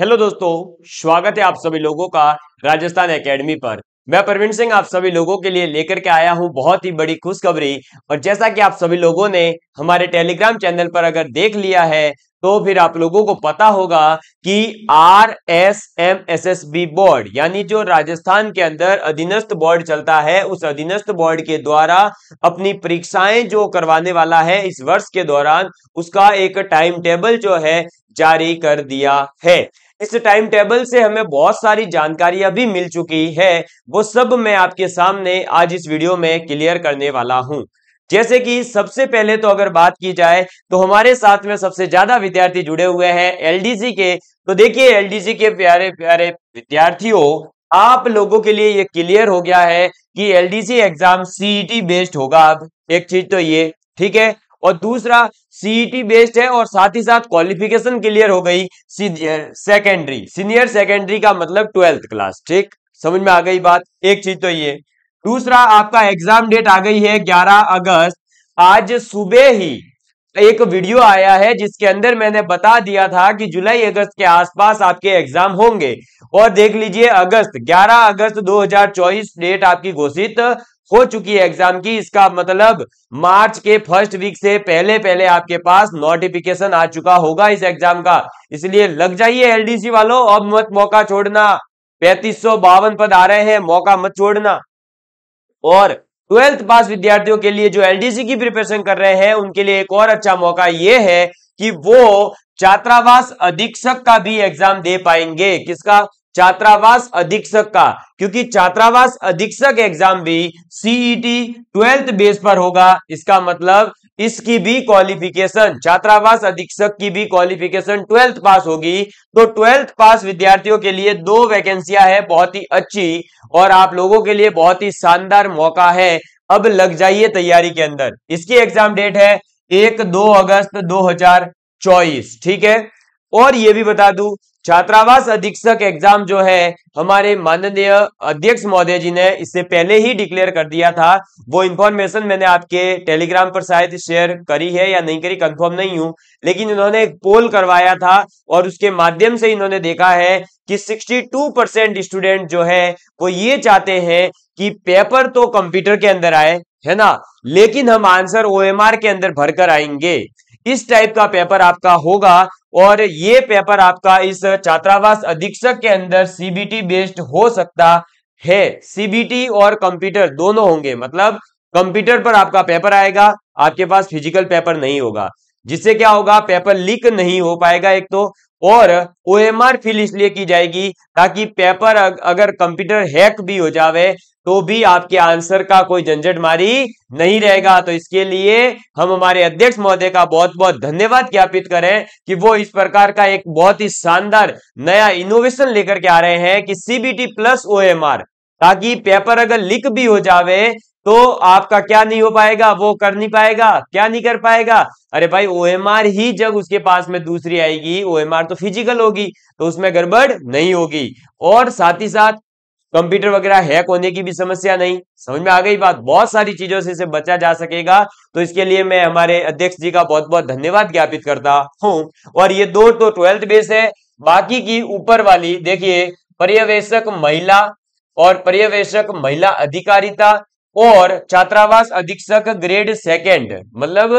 hello दोस्तों स्वागत है आप सभी लोगों का राजस्थान एकेडमी पर मैं प्रवीण सिंह आप सभी लोगों के लिए लेकर के आया हूं बहुत ही बड़ी खुशखबरी और जैसा कि आप सभी लोगों ने हमारे टेलीग्राम चैनल पर अगर देख लिया है तो फिर आप लोगों को पता होगा कि R S M S S B board यानी जो राजस्थान के अंदर अधीनस्थ बोर्ड चलता है उस अधीनस्थ बोर्ड के द्वारा अपनी परीक्षाएं जो करवाने वाला है इस वर्ष के दौरान उसका एक टाइम टेबल जो है जारी कर दिया है इस टाइम टेबल से हमें बहुत सारी जानकारियां भी मिल चुकी है वो सब मैं आपके सामने आज इस वीडियो में क्लियर करने वाला हूं जैसे कि सबसे पहले तो अगर बात की जाए तो हमारे साथ में सबसे ज्यादा विद्यार्थी जुड़े हुए हैं एलडीसी के तो देखिए एलडीसी के प्यारे प्यारे विद्यार्थियों आप लोगों के लिए ये क्लियर हो गया है कि एलडीसी एग्जाम सीईटी बेस्ड होगा अब एक चीज तो ये ठीक है और दूसरा सीईटी बेस्ड e है और साथ ही साथ क्वालिफिकेशन क्लियर हो गई सेकेंडरी सीनियर सेकेंडरी का मतलब ट्वेल्थ क्लास ठीक समझ में आ गई बात एक चीज तो ये दूसरा आपका एग्जाम डेट आ गई है 11 अगस्त आज सुबह ही एक वीडियो आया है जिसके अंदर मैंने बता दिया था कि जुलाई अगस्त के आसपास आपके एग्जाम होंगे और देख लीजिए अगस्त 11 अगस्त 2024 डेट आपकी घोषित हो चुकी है एग्जाम की इसका मतलब मार्च के फर्स्ट वीक से पहले पहले आपके पास नोटिफिकेशन आ चुका होगा इस एग्जाम का इसलिए लग जाइए एलडीसी वालों अब मत मौका छोड़ना पैंतीस सौ बावन पद आ रहे हैं मौका मत छोड़ना और ट्वेल्थ पास विद्यार्थियों के लिए जो एलडीसी की प्रिपरेशन कर रहे हैं उनके लिए एक और अच्छा मौका ये है कि वो छात्रावास अधीक्षक का भी एग्जाम दे पाएंगे किसका छात्रावास अधीक्षक का क्योंकि छात्रावास अधीक्षक एग्जाम भी सीईटी ट्वेल्थ बेस पर होगा इसका मतलब इसकी भी क्वालिफिकेशन छात्रावास अधीक्षक की भी क्वालिफिकेशन ट्वेल्थ पास होगी तो ट्वेल्थ पास विद्यार्थियों के लिए दो वैकेंसियां है बहुत ही अच्छी और आप लोगों के लिए बहुत ही शानदार मौका है अब लग जाइए तैयारी के अंदर इसकी एग्जाम डेट है एक दो अगस्त दो हजार चौबीस ठीक है और ये भी बता दू छात्रावास अधीक्षक एग्जाम जो है हमारे माननीय अध्यक्ष महोदय जी ने इससे पहले ही डिक्लेयर कर दिया था वो इंफॉर्मेशन मैंने आपके टेलीग्राम पर शायद शेयर करी है या नहीं करी कंफर्म नहीं हूं लेकिन इन्होंने एक पोल करवाया था और उसके माध्यम से इन्होंने देखा है कि 62 परसेंट स्टूडेंट जो है वो ये चाहते हैं कि पेपर तो कंप्यूटर के अंदर आए है ना लेकिन हम आंसर ओ के अंदर भरकर आएंगे इस टाइप का पेपर आपका होगा और ये पेपर आपका इस छात्रावास अधीक्षक के अंदर सीबीटी बेस्ड हो सकता है सीबीटी और कंप्यूटर दोनों होंगे मतलब कंप्यूटर पर आपका पेपर आएगा आपके पास फिजिकल पेपर नहीं होगा जिससे क्या होगा पेपर लीक नहीं हो पाएगा एक तो और ओ एम आर फिल इसलिए की जाएगी ताकि पेपर अगर कंप्यूटर हैक भी हो जावे तो भी आपके आंसर का कोई झंझट मारी नहीं रहेगा तो इसके लिए हम हमारे अध्यक्ष महोदय का बहुत बहुत धन्यवाद ज्ञापित करें कि वो इस प्रकार का एक बहुत ही शानदार नया इनोवेशन लेकर के आ रहे हैं कि सीबीटी प्लस ओ ताकि पेपर अगर लीक भी हो जावे तो आपका क्या नहीं हो पाएगा वो कर नहीं पाएगा क्या नहीं कर पाएगा अरे भाई ओएमआर ही जब उसके पास में दूसरी आएगी ओएमआर तो फिजिकल होगी तो उसमें गड़बड़ नहीं होगी और साथ ही साथ कंप्यूटर वगैरह हैक होने की भी समस्या नहीं समझ में आ गई बात बहुत सारी चीजों से इसे बचा जा सकेगा तो इसके लिए मैं हमारे अध्यक्ष जी का बहुत बहुत धन्यवाद ज्ञापित करता हूं और ये दो तो ट्वेल्थ बेस है बाकी की ऊपर वाली देखिए पर्यवेशक महिला और पर्यवेशक महिला अधिकारिता और छात्रावास अधीक्षक ग्रेड सेकेंड मतलब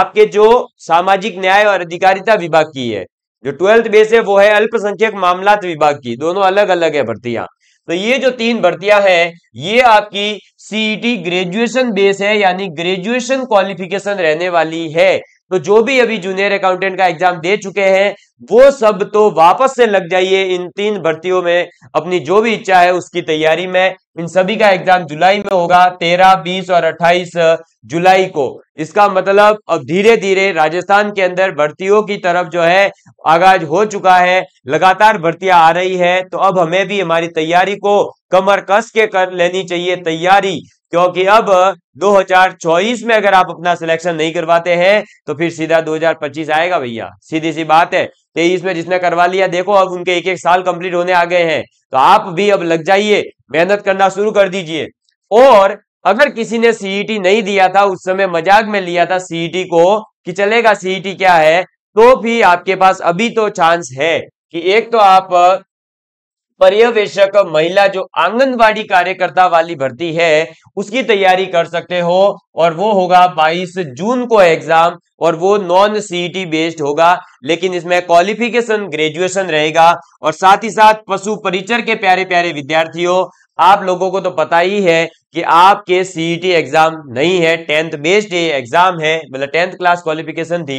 आपके जो सामाजिक न्याय और अधिकारिता विभाग की है जो ट्वेल्थ बेस है वो है अल्पसंख्यक मामलात विभाग की दोनों अलग अलग है भर्तियां तो ये जो तीन भर्तियां हैं ये आपकी सीईटी ग्रेजुएशन बेस है यानी ग्रेजुएशन क्वालिफिकेशन रहने वाली है तो जो भी अभी जूनियर अकाउंटेंट का एग्जाम दे चुके हैं वो सब तो वापस से लग जाइए इन तीन भर्तियों में अपनी जो भी इच्छा है उसकी तैयारी में इन सभी का एग्जाम जुलाई में होगा तेरह बीस और अट्ठाईस जुलाई को इसका मतलब अब धीरे धीरे राजस्थान के अंदर भर्तियों की तरफ जो है आगाज हो चुका है लगातार भर्तियां आ रही है तो अब हमें भी हमारी तैयारी को कमर कस के कर लेनी चाहिए तैयारी क्योंकि अब 2024 में अगर आप अपना सिलेक्शन नहीं करवाते हैं तो फिर सीधा 2025 आएगा भैया सीधी सी बात है तेईस में जिसने करवा लिया देखो अब उनके एक एक साल कंप्लीट होने आ गए हैं तो आप भी अब लग जाइए मेहनत करना शुरू कर दीजिए और अगर किसी ने सीईटी e नहीं दिया था उस समय मजाक में लिया था सीईटी e को कि चलेगा सीईटी e क्या है तो भी आपके पास अभी तो चांस है कि एक तो आप पर्यवेशक महिला जो आंगनबाड़ी कार्यकर्ता वाली भर्ती है उसकी तैयारी कर सकते हो और वो होगा 22 जून को एग्जाम और वो नॉन सीईटी बेस्ड होगा लेकिन इसमें क्वालिफिकेशन ग्रेजुएशन रहेगा और साथ ही साथ पशु परिचर के प्यारे प्यारे विद्यार्थियों आप लोगों को तो पता ही है कि आपके सीईटी एग्जाम नहीं है टेंथ बेस्ड एग्जाम है मतलब टेंथ क्लास क्वालिफिकेशन थी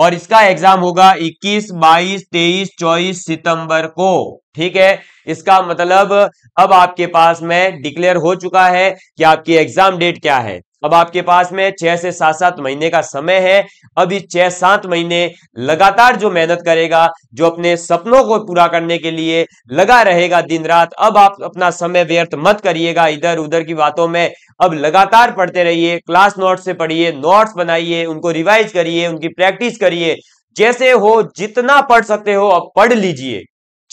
और इसका एग्जाम होगा 21, 22, 23, 24 सितंबर को ठीक है इसका मतलब अब आपके पास में डिक्लेयर हो चुका है कि आपकी एग्जाम डेट क्या है अब आपके पास में छह से सात सात महीने का समय है अभी छह सात महीने लगातार जो मेहनत करेगा जो अपने सपनों को पूरा करने के लिए लगा रहेगा दिन रात अब आप अपना समय व्यर्थ मत करिएगा इधर उधर की बातों में अब लगातार पढ़ते रहिए क्लास नोट से पढ़िए नोट्स बनाइए उनको रिवाइज करिए उनकी प्रैक्टिस करिए जैसे हो जितना पढ़ सकते हो अब पढ़ लीजिए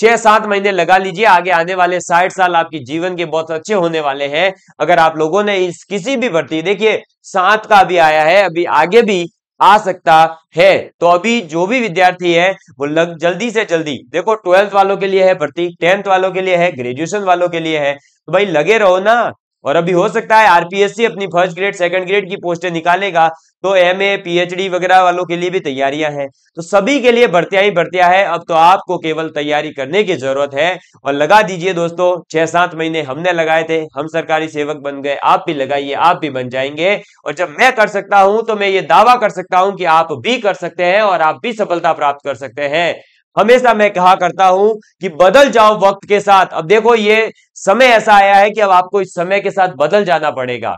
छह सात महीने लगा लीजिए आगे आने वाले साठ साल आपके जीवन के बहुत अच्छे होने वाले हैं अगर आप लोगों ने इस किसी भी भर्ती देखिए सात का भी आया है अभी आगे भी आ सकता है तो अभी जो भी विद्यार्थी है वो लग जल्दी से जल्दी देखो ट्वेल्थ वालों के लिए है भर्ती टेंथ वालों के लिए है ग्रेजुएशन वालों के लिए है तो भाई लगे रहो ना और अभी हो सकता है आरपीएससी अपनी फर्स्ट ग्रेड सेकंड ग्रेड की पोस्टें निकालेगा तो एमए पीएचडी वगैरह वालों के लिए भी तैयारियां हैं तो सभी के लिए भर्तियां ही भर्तियां है अब तो आपको केवल तैयारी करने की जरूरत है और लगा दीजिए दोस्तों छह सात महीने हमने लगाए थे हम सरकारी सेवक बन गए आप भी लगाइए आप भी बन जाएंगे और जब मैं कर सकता हूं तो मैं ये दावा कर सकता हूं कि आप भी कर सकते हैं और आप भी सफलता प्राप्त कर सकते हैं हमेशा मैं कहा करता हूं कि बदल जाओ वक्त के साथ अब देखो ये समय ऐसा आया है कि अब आपको इस समय के साथ बदल जाना पड़ेगा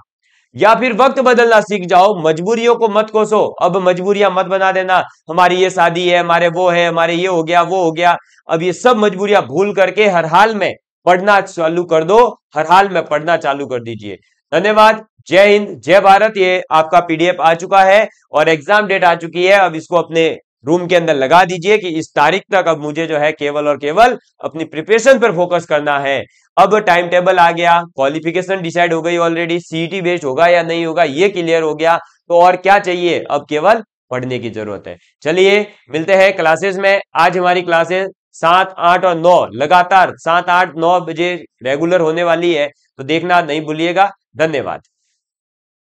या फिर वक्त बदलना सीख जाओ मजबूरियों को मत कोसो अब मजबूरियां मत बना देना हमारी ये शादी है हमारे वो है हमारे ये हो गया वो हो गया अब ये सब मजबूरियां भूल करके हर हाल में पढ़ना चालू कर दो हर हाल में पढ़ना चालू कर दीजिए धन्यवाद जय हिंद जय भारत ये आपका पीडीएफ आ चुका है और एग्जाम डेट आ चुकी है अब इसको अपने रूम के अंदर लगा दीजिए कि इस तारीख तक अब मुझे जो है केवल और केवल अपनी प्रिपरेशन पर फोकस करना है अब टाइम टेबल आ गया क्वालिफिकेशन डिसाइड हो गई ऑलरेडी सीईटी बेस्ड होगा या नहीं होगा ये क्लियर हो गया तो और क्या चाहिए अब केवल पढ़ने की जरूरत है चलिए मिलते हैं क्लासेस में आज हमारी क्लासेस सात आठ और नौ लगातार सात आठ नौ बजे रेगुलर होने वाली है तो देखना नहीं भूलिएगा धन्यवाद